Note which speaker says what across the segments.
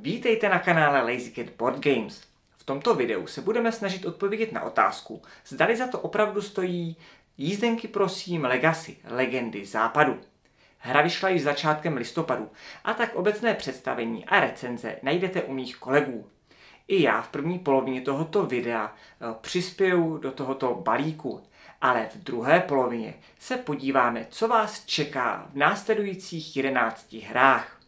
Speaker 1: Vítejte na kanále Lazy Cat Board Games. V tomto videu se budeme snažit odpovědět na otázku, zdali za to opravdu stojí jízdenky prosím Legacy, legendy západu. Hra vyšla již začátkem listopadu a tak obecné představení a recenze najdete u mých kolegů. I já v první polovině tohoto videa eh, přispěju do tohoto balíku, ale v druhé polovině se podíváme, co vás čeká v následujících 11 hrách.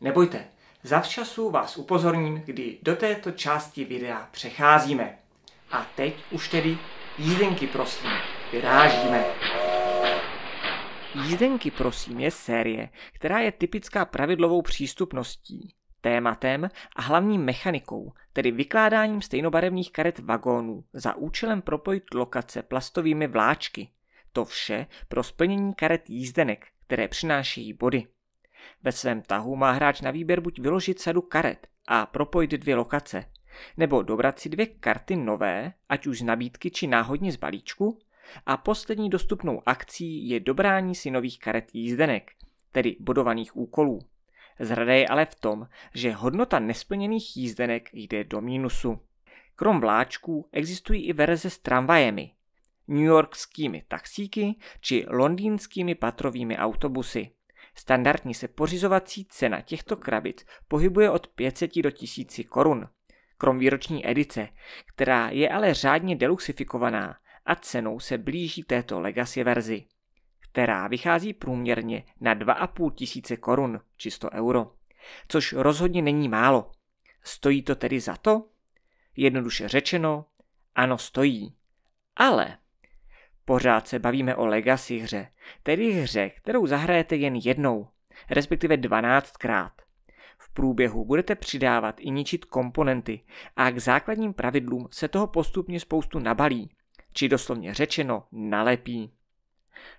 Speaker 1: Nebojte, Zavčasu vás upozorním, kdy do této části videa přecházíme. A teď už tedy jízdenky prosím, vyrážíme. Jízdenky prosím je série, která je typická pravidlovou přístupností, tématem a hlavní mechanikou, tedy vykládáním stejnobarevných karet vagónů za účelem propojit lokace plastovými vláčky. To vše pro splnění karet jízdenek, které přinášejí body. Ve svém tahu má hráč na výběr buď vyložit sadu karet a propojit dvě lokace, nebo dobrat si dvě karty nové, ať už z nabídky či náhodně z balíčku, a poslední dostupnou akcí je dobrání si nových karet jízdenek, tedy bodovaných úkolů. Zrada je ale v tom, že hodnota nesplněných jízdenek jde do mínusu. Krom vláčků existují i verze s tramvajemi, newyorkskými taxíky či londýnskými patrovými autobusy. Standardně se pořizovací cena těchto krabic pohybuje od 500 do 1000 korun, krom výroční edice, která je ale řádně deluxifikovaná a cenou se blíží této legacy verzi, která vychází průměrně na 2,5 tisíce korun, čisto euro, což rozhodně není málo. Stojí to tedy za to? Jednoduše řečeno, ano stojí. Ale Pořád se bavíme o legacy hře, tedy hře, kterou zahrajete jen jednou, respektive 12krát. V průběhu budete přidávat i ničit komponenty a k základním pravidlům se toho postupně spoustu nabalí, či doslovně řečeno nalepí.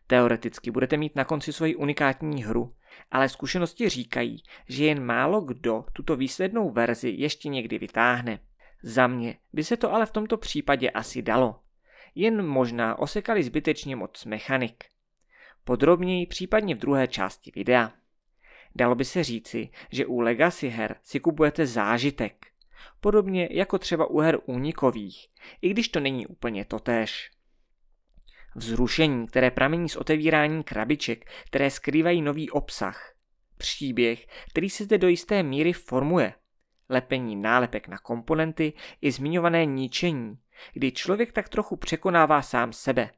Speaker 1: Teoreticky budete mít na konci svoji unikátní hru, ale zkušenosti říkají, že jen málo kdo tuto výslednou verzi ještě někdy vytáhne. Za mě by se to ale v tomto případě asi dalo jen možná osekali zbytečně moc mechanik. Podrobněji případně v druhé části videa. Dalo by se říci, že u Legacy her si kupujete zážitek, podobně jako třeba u her únikových, i když to není úplně totéž. Vzrušení, které pramení z otevírání krabiček, které skrývají nový obsah. Příběh, který se zde do jisté míry formuje. Lepení nálepek na komponenty i zmiňované ničení, kdy člověk tak trochu překonává sám sebe.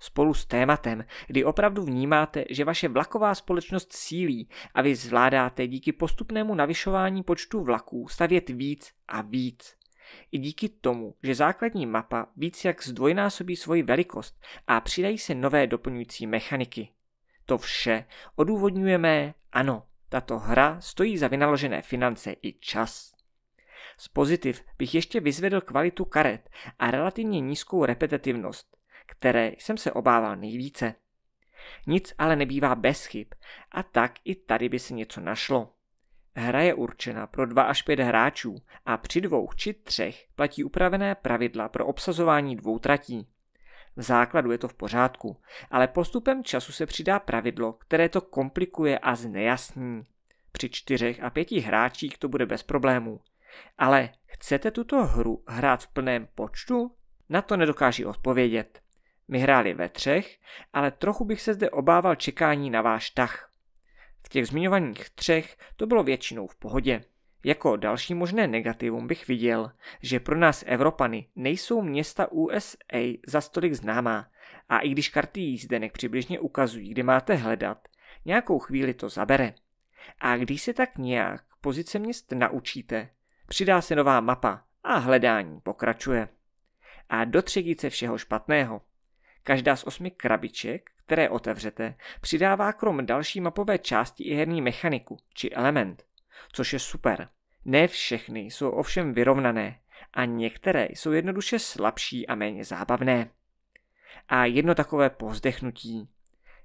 Speaker 1: Spolu s tématem, kdy opravdu vnímáte, že vaše vlaková společnost sílí a vy zvládáte díky postupnému navyšování počtu vlaků stavět víc a víc. I díky tomu, že základní mapa víc jak zdvojnásobí svoji velikost a přidají se nové doplňující mechaniky. To vše odůvodňujeme, ano, tato hra stojí za vynaložené finance i čas. Z pozitiv bych ještě vyzvedl kvalitu karet a relativně nízkou repetitivnost, které jsem se obával nejvíce. Nic ale nebývá bez chyb a tak i tady by se něco našlo. Hra je určena pro 2 až 5 hráčů a při dvou či třech platí upravené pravidla pro obsazování dvou tratí. V základu je to v pořádku, ale postupem času se přidá pravidlo, které to komplikuje a znejasní. Při čtyřech a pěti hráčích to bude bez problémů, ale chcete tuto hru hrát v plném počtu? Na to nedokáží odpovědět. My hráli ve třech, ale trochu bych se zde obával čekání na váš tah. V těch zmiňovaných třech to bylo většinou v pohodě. Jako další možné negativum bych viděl, že pro nás Evropany nejsou města USA za stolik známá a i když karty jízdenek přibližně ukazují, kde máte hledat, nějakou chvíli to zabere. A když se tak nějak pozice měst naučíte, Přidá se nová mapa a hledání pokračuje. A do třetice všeho špatného. Každá z osmi krabiček, které otevřete, přidává krom další mapové části i herní mechaniku či element, což je super. Ne všechny jsou ovšem vyrovnané a některé jsou jednoduše slabší a méně zábavné. A jedno takové pozdechnutí.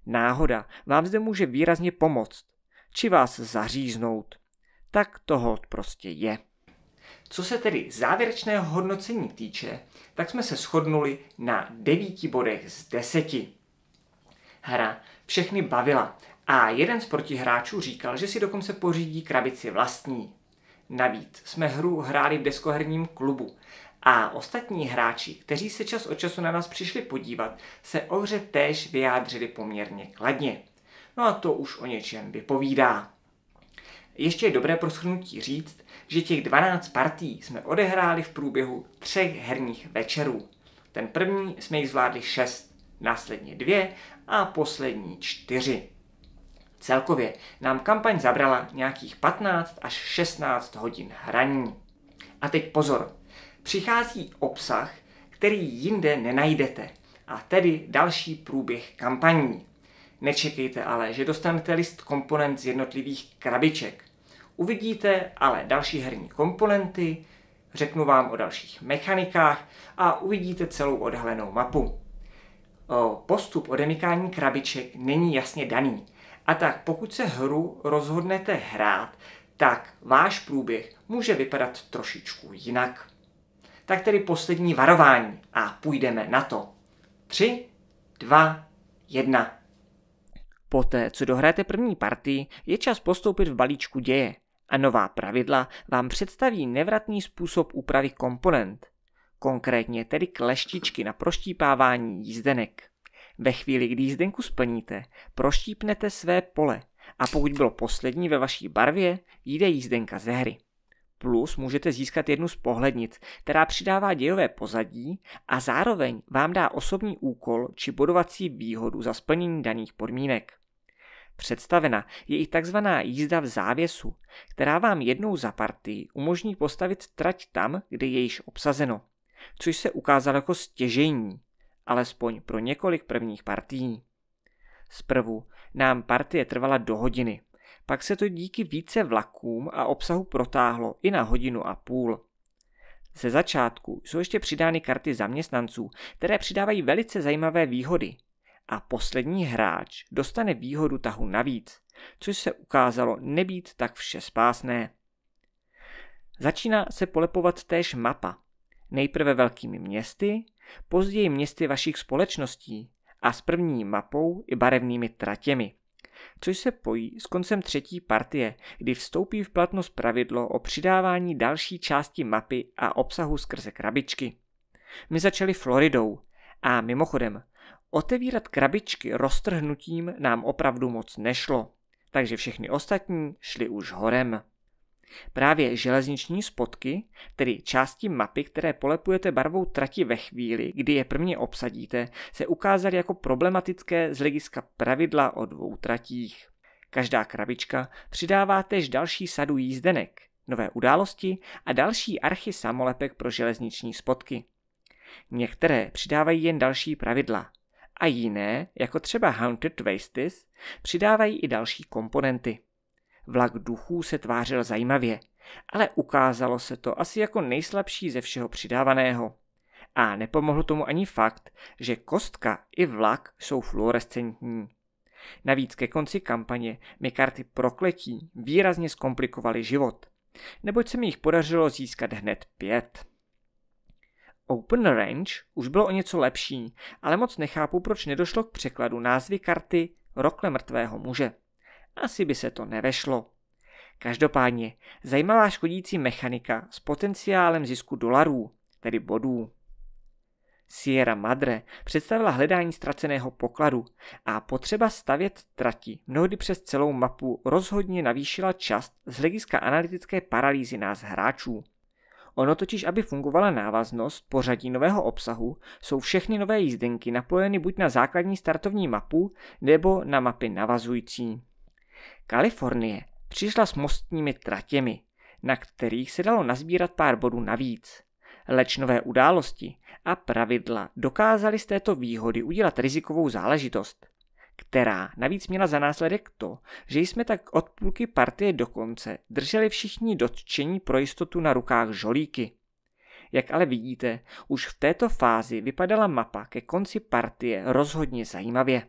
Speaker 1: Náhoda vám zde může výrazně pomoct, či vás zaříznout. Tak toho prostě je. Co se tedy závěrečného hodnocení týče, tak jsme se shodnuli na 9 bodech z 10. Hra všechny bavila a jeden z protihráčů říkal, že si dokonce pořídí krabici vlastní. Navíc jsme hru hráli v deskoherním klubu a ostatní hráči, kteří se čas od času na nás přišli podívat, se o hře též vyjádřili poměrně kladně. No a to už o něčem vypovídá. Ještě je dobré pro shrnutí říct, že těch 12 partí jsme odehráli v průběhu třech herních večerů. Ten první jsme jich zvládli 6, následně 2 a poslední 4. Celkově nám kampaň zabrala nějakých 15 až 16 hodin hraní. A teď pozor, přichází obsah, který jinde nenajdete, a tedy další průběh kampaní. Nečekejte ale, že dostanete list komponent z jednotlivých krabiček. Uvidíte ale další herní komponenty, řeknu vám o dalších mechanikách a uvidíte celou odhalenou mapu. Postup odemykání krabiček není jasně daný. A tak pokud se hru rozhodnete hrát, tak váš průběh může vypadat trošičku jinak. Tak tedy poslední varování a půjdeme na to. 3, 2, 1. Poté, co dohráte první partii, je čas postoupit v balíčku děje – a nová pravidla vám představí nevratný způsob úpravy komponent, konkrétně tedy kleštičky na proštípávání jízdenek. Ve chvíli, kdy jízdenku splníte, proštípnete své pole a pokud bylo poslední ve vaší barvě, jde jízdenka ze hry. Plus můžete získat jednu z pohlednic, která přidává dějové pozadí a zároveň vám dá osobní úkol či bodovací výhodu za splnění daných podmínek. Představena je i tzv. jízda v závěsu, která vám jednou za partii umožní postavit trať tam, kde je již obsazeno, což se ukázalo jako stěžení, alespoň pro několik prvních partií. Zprvu nám partie trvala do hodiny, pak se to díky více vlakům a obsahu protáhlo i na hodinu a půl. Ze začátku jsou ještě přidány karty zaměstnanců, které přidávají velice zajímavé výhody, a poslední hráč dostane výhodu tahu navíc, což se ukázalo nebýt tak spásné. Začíná se polepovat též mapa, nejprve velkými městy, později městy vašich společností a s první mapou i barevnými tratěmi, což se pojí s koncem třetí partie, kdy vstoupí v platnost pravidlo o přidávání další části mapy a obsahu skrze krabičky. My začali Floridou a mimochodem, Otevírat krabičky roztrhnutím nám opravdu moc nešlo, takže všechny ostatní šly už horem. Právě železniční spotky, tedy části mapy, které polepujete barvou trati ve chvíli, kdy je prvně obsadíte, se ukázaly jako problematické z hlediska pravidla o dvou tratích. Každá krabička přidává tež další sadu jízdenek, nové události a další archy samolepek pro železniční spotky. Některé přidávají jen další pravidla, a jiné, jako třeba Haunted Wastes, přidávají i další komponenty. Vlak duchů se tvářil zajímavě, ale ukázalo se to asi jako nejslabší ze všeho přidávaného. A nepomohl tomu ani fakt, že kostka i vlak jsou fluorescentní. Navíc ke konci kampaně mi karty prokletí výrazně zkomplikovaly život, neboť se mi jich podařilo získat hned pět. Open Range už bylo o něco lepší, ale moc nechápu, proč nedošlo k překladu názvy karty Rokle mrtvého muže. Asi by se to nevešlo. Každopádně, zajímavá škodící mechanika s potenciálem zisku dolarů, tedy bodů. Sierra Madre představila hledání ztraceného pokladu a potřeba stavět trati mnohdy přes celou mapu rozhodně navýšila čas z hlediska analytické paralýzy nás hráčů – Ono totiž, aby fungovala návaznost pořadí nového obsahu, jsou všechny nové jízdenky napojeny buď na základní startovní mapu, nebo na mapy navazující. Kalifornie přišla s mostními tratěmi, na kterých se dalo nazbírat pár bodů navíc. Leč nové události a pravidla dokázaly z této výhody udělat rizikovou záležitost která navíc měla za následek to, že jsme tak od půlky partie do konce drželi všichni dotčení pro jistotu na rukách žolíky. Jak ale vidíte, už v této fázi vypadala mapa ke konci partie rozhodně zajímavě.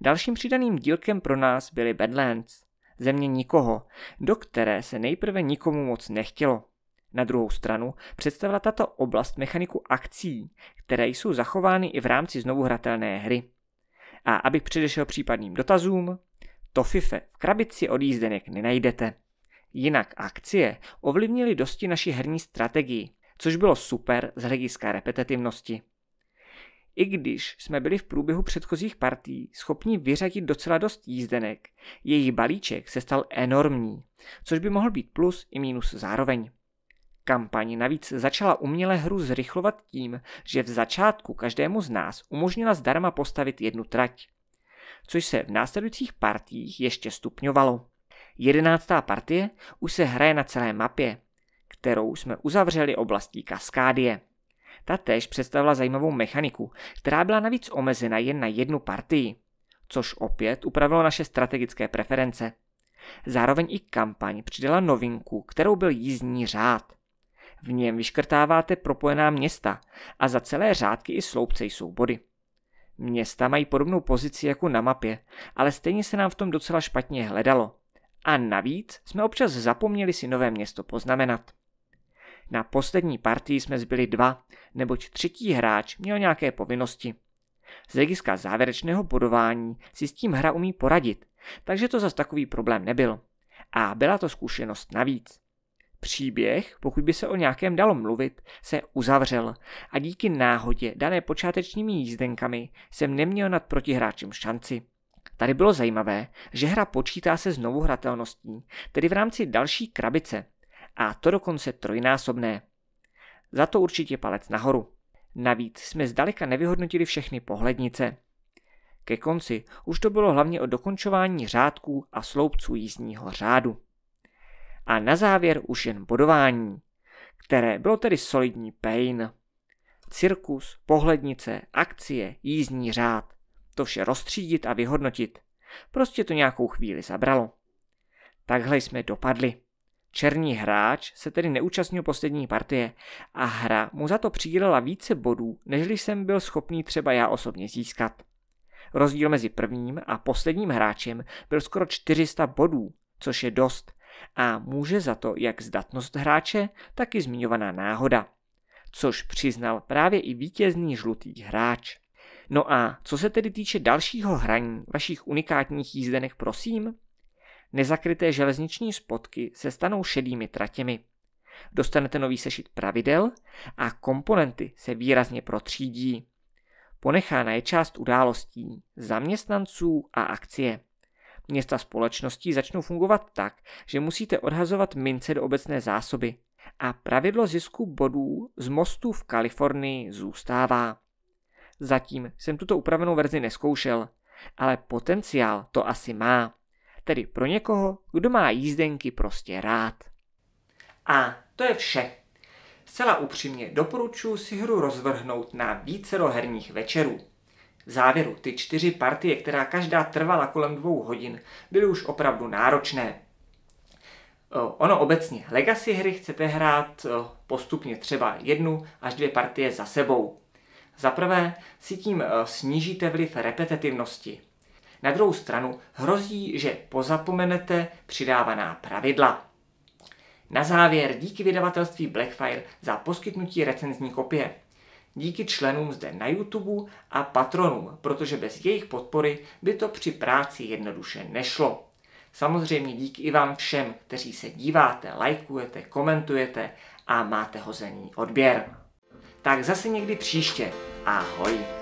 Speaker 1: Dalším přidaným dílkem pro nás byly Badlands, země nikoho, do které se nejprve nikomu moc nechtělo. Na druhou stranu představila tato oblast mechaniku akcí, které jsou zachovány i v rámci znovuhratelné hry. A abych předešel případným dotazům, to fife v krabici od jízdenek nenajdete. Jinak akcie ovlivnily dosti naši herní strategii, což bylo super z hlediska repetitivnosti. I když jsme byli v průběhu předchozích partí schopni vyřadit docela dost jízdenek, jejich balíček se stal enormní, což by mohl být plus i mínus zároveň. Kampaň navíc začala uměle hru zrychlovat tím, že v začátku každému z nás umožnila zdarma postavit jednu trať, což se v následujících partiích ještě stupňovalo. Jedenáctá partie už se hraje na celé mapě, kterou jsme uzavřeli oblastí Kaskádie. Ta též představila zajímavou mechaniku, která byla navíc omezena jen na jednu partii, což opět upravilo naše strategické preference. Zároveň i kampaň přidala novinku, kterou byl jízdní řád, v něm vyškrtáváte propojená města a za celé řádky i sloupce jsou body. Města mají podobnou pozici jako na mapě, ale stejně se nám v tom docela špatně hledalo. A navíc jsme občas zapomněli si nové město poznamenat. Na poslední partii jsme zbyli dva, neboť třetí hráč měl nějaké povinnosti. Z hlediska závěrečného bodování si s tím hra umí poradit, takže to zas takový problém nebyl. A byla to zkušenost navíc. Příběh, pokud by se o nějakém dalo mluvit, se uzavřel a díky náhodě dané počátečními jízdenkami jsem neměl nad protihráčem šanci. Tady bylo zajímavé, že hra počítá se znovu hratelností, tedy v rámci další krabice, a to dokonce trojnásobné. Za to určitě palec nahoru. Navíc jsme zdaleka nevyhodnotili všechny pohlednice. Ke konci už to bylo hlavně o dokončování řádků a sloupců jízdního řádu a na závěr už jen bodování, které bylo tedy solidní pain. Cirkus, pohlednice, akcie, jízdní řád. To vše rozstřídit a vyhodnotit. Prostě to nějakou chvíli zabralo. Takhle jsme dopadli. Černý hráč se tedy neúčastnil poslední partie a hra mu za to přidělila více bodů, než jsem byl schopný třeba já osobně získat. Rozdíl mezi prvním a posledním hráčem byl skoro 400 bodů, což je dost, a může za to jak zdatnost hráče, tak i zmiňovaná náhoda, což přiznal právě i vítězný žlutý hráč. No a co se tedy týče dalšího hraní vašich unikátních jízdenek prosím? Nezakryté železniční spotky se stanou šedými tratěmi. Dostanete nový sešit pravidel a komponenty se výrazně protřídí. Ponechána je část událostí, zaměstnanců a akcie. Města společností začnou fungovat tak, že musíte odhazovat mince do obecné zásoby. A pravidlo zisku bodů z mostů v Kalifornii zůstává. Zatím jsem tuto upravenou verzi neskoušel, ale potenciál to asi má. Tedy pro někoho, kdo má jízdenky prostě rád. A to je vše. Zcela upřímně doporučuji si hru rozvrhnout na vícero herních večerů. V závěru ty čtyři partie, která každá trvala kolem dvou hodin, byly už opravdu náročné. Eh, ono obecně, legacy hry chcete hrát eh, postupně třeba jednu až dvě partie za sebou. Za prvé si tím eh, snížíte vliv repetitivnosti. Na druhou stranu hrozí, že pozapomenete přidávaná pravidla. Na závěr díky vydavatelství Blackfire za poskytnutí recenzní kopie díky členům zde na YouTube a patronům, protože bez jejich podpory by to při práci jednoduše nešlo. Samozřejmě díky i vám všem, kteří se díváte, lajkujete, komentujete a máte hozený odběr. Tak zase někdy příště. Ahoj!